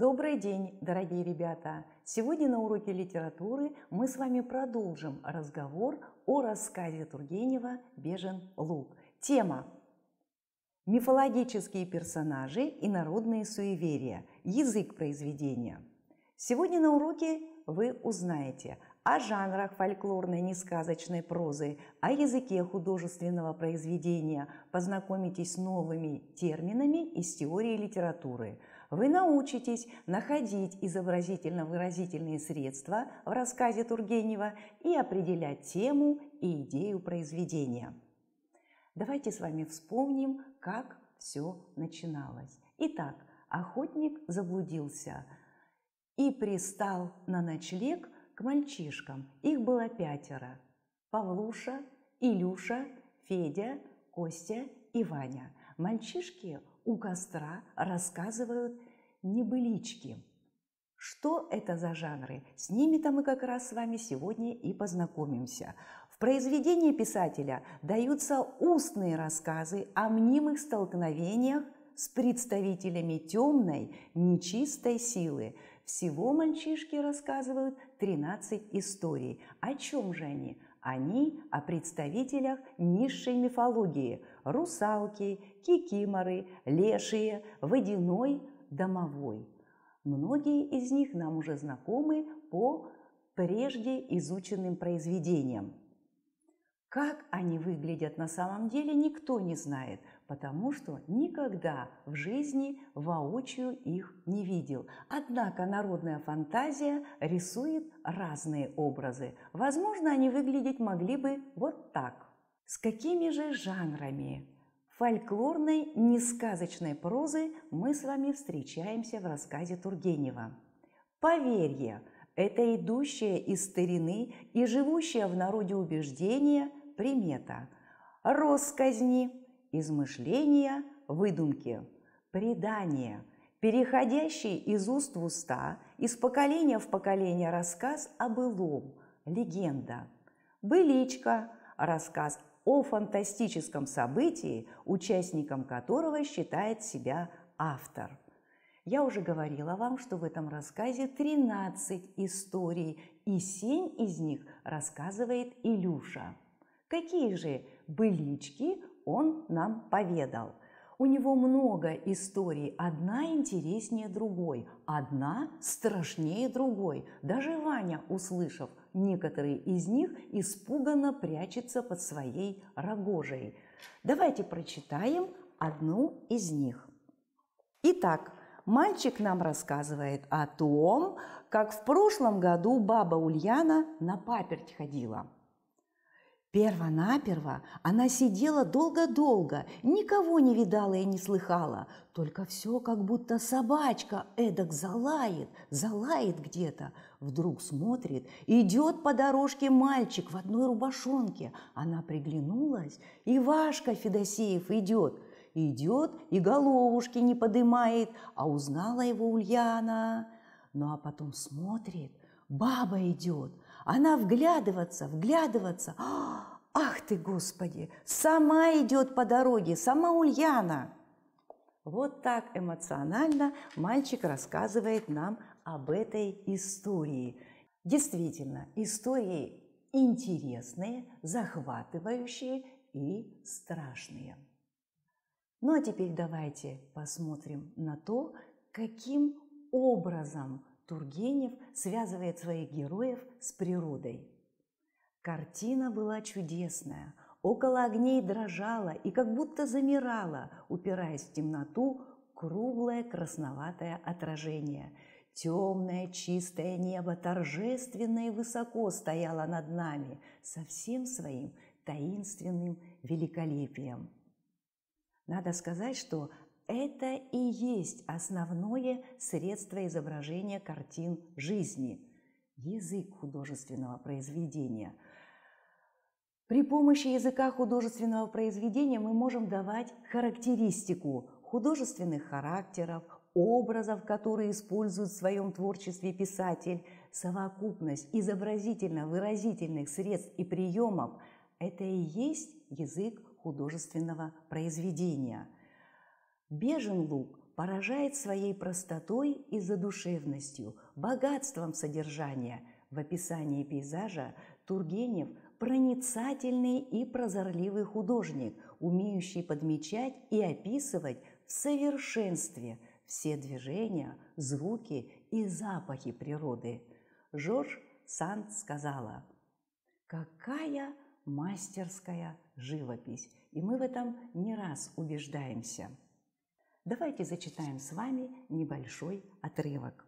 Добрый день, дорогие ребята! Сегодня на уроке литературы мы с вами продолжим разговор о рассказе Тургенева «Бежен лук». Тема «Мифологические персонажи и народные суеверия. Язык произведения». Сегодня на уроке вы узнаете о жанрах фольклорной несказочной прозы, о языке художественного произведения, познакомитесь с новыми терминами из теории литературы – вы научитесь находить изобразительно-выразительные средства в рассказе Тургенева и определять тему и идею произведения. Давайте с вами вспомним, как все начиналось. Итак, охотник заблудился и пристал на ночлег к мальчишкам. Их было пятеро. Павлуша, Илюша, Федя, Костя и Ваня. Мальчишки у костра рассказывают небылички. Что это за жанры? С ними-то мы как раз с вами сегодня и познакомимся. В произведении писателя даются устные рассказы о мнимых столкновениях с представителями темной, нечистой силы. Всего мальчишки рассказывают 13 историй. О чем же они? Они о представителях низшей мифологии, русалки, кикиморы, лешие, водяной, домовой. Многие из них нам уже знакомы по прежде изученным произведениям. Как они выглядят на самом деле, никто не знает, потому что никогда в жизни воочию их не видел. Однако народная фантазия рисует разные образы. Возможно, они выглядеть могли бы вот так. С какими же жанрами фольклорной несказочной прозы мы с вами встречаемся в рассказе Тургенева? Поверье – это идущее из старины и живущее в народе убеждение примета. Росказни – измышления, выдумки, предание, переходящий из уст в уста, из поколения в поколение рассказ о былом, легенда, быличка – рассказ о фантастическом событии, участником которого считает себя автор. Я уже говорила вам, что в этом рассказе 13 историй, и 7 из них рассказывает Илюша. Какие же былички он нам поведал – у него много историй, одна интереснее другой, одна страшнее другой. Даже Ваня, услышав некоторые из них, испуганно прячется под своей рогожей. Давайте прочитаем одну из них. Итак, мальчик нам рассказывает о том, как в прошлом году баба Ульяна на паперть ходила – Перво-наперво она сидела долго-долго, никого не видала и не слыхала, только все как будто собачка эдак залает, залает где-то. Вдруг смотрит, идет по дорожке мальчик в одной рубашонке. Она приглянулась, и Вашка Федосеев идет. Идет и головушки не подымает, а узнала его Ульяна. Ну а потом смотрит, баба идет. Она вглядываться, вглядываться. Ах ты, Господи, сама идет по дороге, сама Ульяна. Вот так эмоционально мальчик рассказывает нам об этой истории. Действительно, истории интересные, захватывающие и страшные. Ну а теперь давайте посмотрим на то, каким образом Тургенев связывает своих героев с природой. Картина была чудесная. Около огней дрожала и как будто замирала, упираясь в темноту, круглое красноватое отражение. Темное чистое небо торжественно и высоко стояло над нами со всем своим таинственным великолепием. Надо сказать, что это и есть основное средство изображения картин жизни – язык художественного произведения. При помощи языка художественного произведения мы можем давать характеристику художественных характеров, образов, которые использует в своем творчестве писатель, совокупность изобразительно-выразительных средств и приемов – это и есть язык художественного произведения – Бежен лук поражает своей простотой и задушевностью, богатством содержания. В описании пейзажа Тургенев проницательный и прозорливый художник, умеющий подмечать и описывать в совершенстве все движения, звуки и запахи природы. Жорж Санд сказала, «Какая мастерская живопись!» И мы в этом не раз убеждаемся. Давайте зачитаем с вами небольшой отрывок.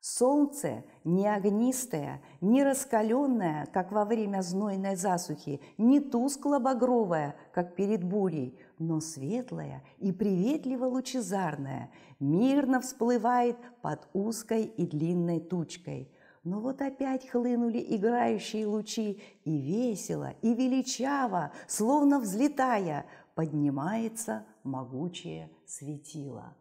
Солнце не огнистое, не раскаленное, как во время знойной засухи, не тускло-багровое, как перед бурей, но светлое и приветливо-лучезарное, мирно всплывает под узкой и длинной тучкой. Но вот опять хлынули играющие лучи, и весело, и величаво, словно взлетая, поднимается могучее светило.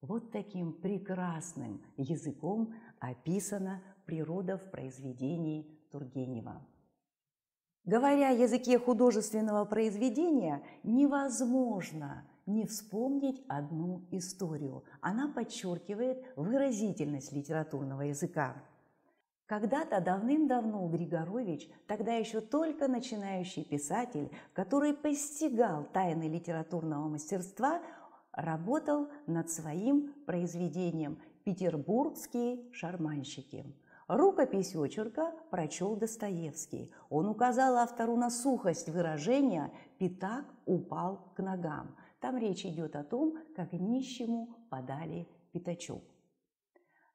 Вот таким прекрасным языком описана природа в произведении Тургенева. Говоря о языке художественного произведения, невозможно не вспомнить одну историю. Она подчеркивает выразительность литературного языка. Когда-то давным-давно Григорович, тогда еще только начинающий писатель, который постигал тайны литературного мастерства, работал над своим произведением «Петербургские шарманщики». Рукопись очерка прочел Достоевский. Он указал автору на сухость выражения «пятак упал к ногам». Там речь идет о том, как нищему подали пятачок.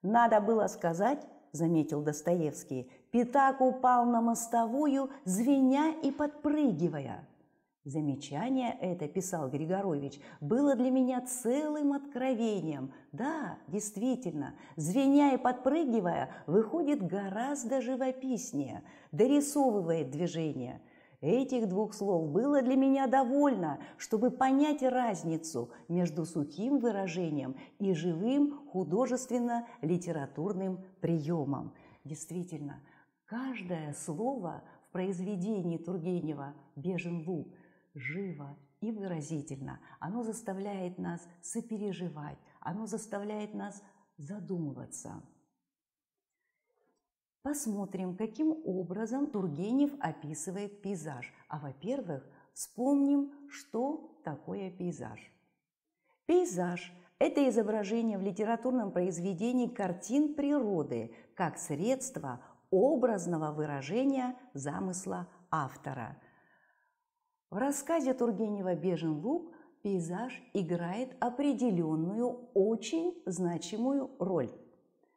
Надо было сказать – заметил Достоевский. «Пятак упал на мостовую, звеня и подпрыгивая». Замечание это, писал Григорович, было для меня целым откровением. Да, действительно, звеня и подпрыгивая, выходит гораздо живописнее, дорисовывает движение – Этих двух слов было для меня довольно, чтобы понять разницу между сухим выражением и живым художественно-литературным приемом. Действительно, каждое слово в произведении Тургенева «Бежен луп» живо и выразительно. Оно заставляет нас сопереживать, оно заставляет нас задумываться. Посмотрим, каким образом Тургенев описывает пейзаж, а во-первых, вспомним, что такое пейзаж. Пейзаж – это изображение в литературном произведении картин природы как средство образного выражения замысла автора. В рассказе Тургенева «Бежен лук» пейзаж играет определенную, очень значимую роль.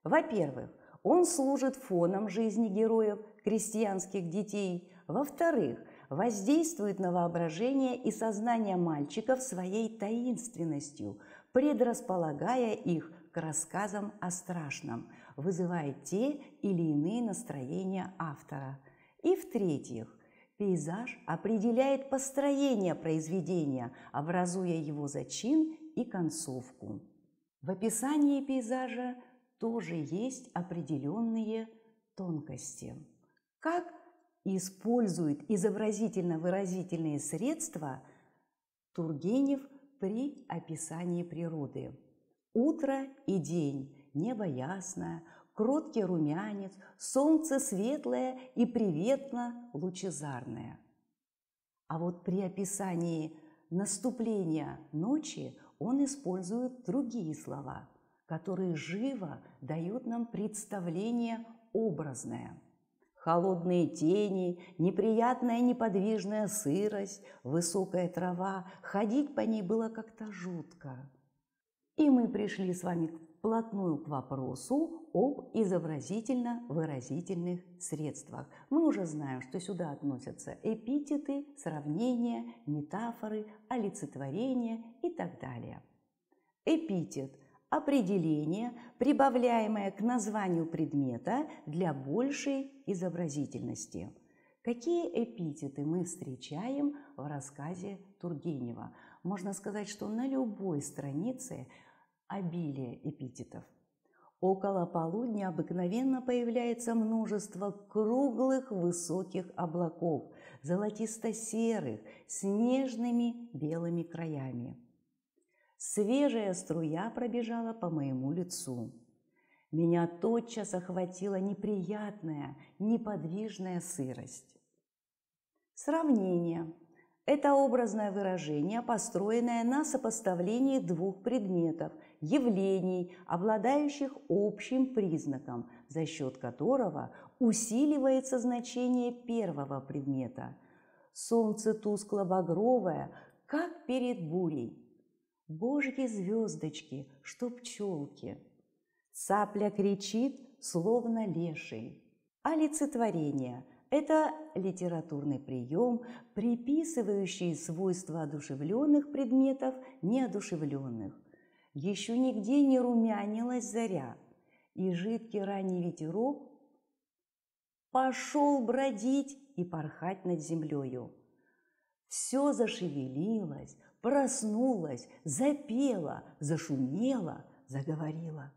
Во-первых, он служит фоном жизни героев, крестьянских детей. Во-вторых, воздействует на воображение и сознание мальчиков своей таинственностью, предрасполагая их к рассказам о страшном, вызывая те или иные настроения автора. И в-третьих, пейзаж определяет построение произведения, образуя его зачин и концовку. В описании пейзажа тоже есть определенные тонкости. Как использует изобразительно-выразительные средства Тургенев при описании природы. Утро и день, небо ясное, кроткий румянец, солнце светлое и приветно лучезарное. А вот при описании наступления ночи он использует другие слова – которые живо дают нам представление образное. Холодные тени, неприятная неподвижная сырость, высокая трава, ходить по ней было как-то жутко. И мы пришли с вами вплотную к вопросу об изобразительно-выразительных средствах. Мы уже знаем, что сюда относятся эпитеты, сравнения, метафоры, олицетворения и так далее. Эпитет определение, прибавляемое к названию предмета для большей изобразительности. Какие эпитеты мы встречаем в рассказе Тургенева? Можно сказать, что на любой странице обилие эпитетов. Около полудня обыкновенно появляется множество круглых высоких облаков, золотисто-серых, с нежными белыми краями. Свежая струя пробежала по моему лицу. Меня тотчас охватила неприятная, неподвижная сырость. Сравнение – это образное выражение, построенное на сопоставлении двух предметов, явлений, обладающих общим признаком, за счет которого усиливается значение первого предмета. Солнце тускло-багровое, как перед бурей – Божьи звездочки, что пчелки. Цапля кричит, словно леший. А олицетворение – это литературный прием, приписывающий свойства одушевленных предметов неодушевленных. Еще нигде не румянилась заря, и жидкий ранний ветерок пошел бродить и порхать над землею. Все зашевелилось, проснулась, запела, зашумела, заговорила.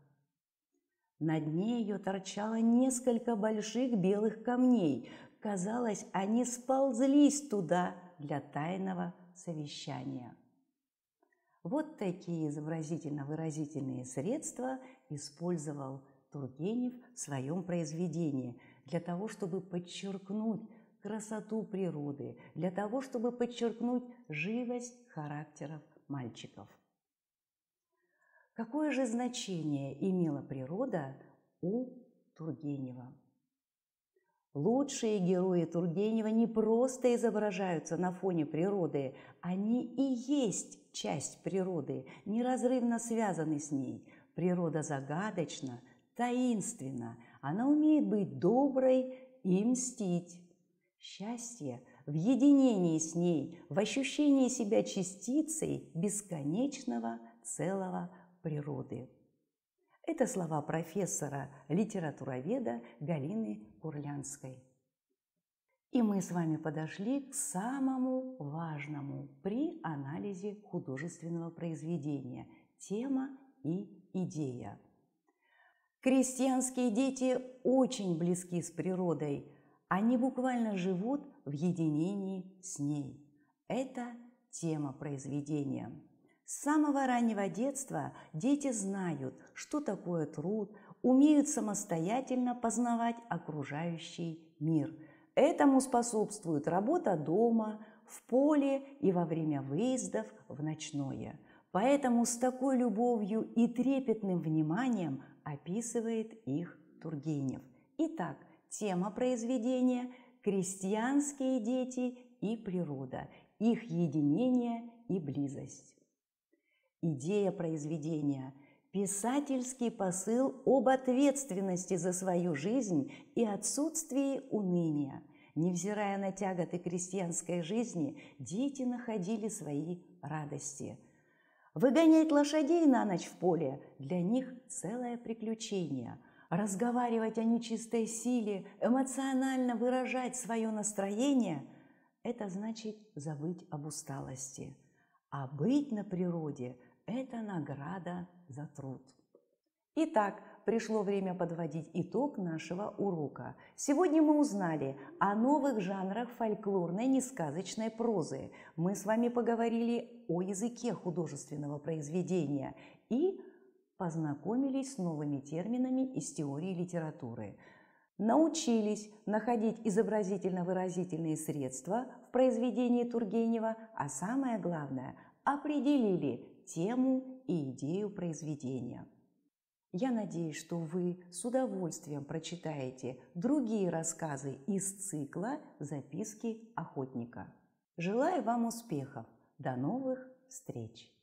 На дне ее торчало несколько больших белых камней. Казалось, они сползлись туда для тайного совещания. Вот такие изобразительно-выразительные средства использовал Тургенев в своем произведении для того, чтобы подчеркнуть красоту природы, для того, чтобы подчеркнуть живость характеров мальчиков. Какое же значение имела природа у Тургенева? Лучшие герои Тургенева не просто изображаются на фоне природы, они и есть часть природы, неразрывно связаны с ней. Природа загадочна, таинственна, она умеет быть доброй и мстить. Счастье в единении с ней, в ощущении себя частицей бесконечного целого природы. Это слова профессора литературоведа Галины Курлянской. И мы с вами подошли к самому важному при анализе художественного произведения – тема и идея. Крестьянские дети очень близки с природой – они буквально живут в единении с ней. Это тема произведения. С самого раннего детства дети знают, что такое труд, умеют самостоятельно познавать окружающий мир. Этому способствует работа дома, в поле и во время выездов в ночное. Поэтому с такой любовью и трепетным вниманием описывает их Тургенев. Итак, Тема произведения – крестьянские дети и природа, их единение и близость. Идея произведения – писательский посыл об ответственности за свою жизнь и отсутствии уныния. Невзирая на тяготы крестьянской жизни, дети находили свои радости. Выгонять лошадей на ночь в поле – для них целое приключение – разговаривать о нечистой силе, эмоционально выражать свое настроение – это значит забыть об усталости. А быть на природе – это награда за труд. Итак, пришло время подводить итог нашего урока. Сегодня мы узнали о новых жанрах фольклорной несказочной прозы. Мы с вами поговорили о языке художественного произведения и познакомились с новыми терминами из теории литературы, научились находить изобразительно-выразительные средства в произведении Тургенева, а самое главное – определили тему и идею произведения. Я надеюсь, что вы с удовольствием прочитаете другие рассказы из цикла «Записки охотника». Желаю вам успехов! До новых встреч!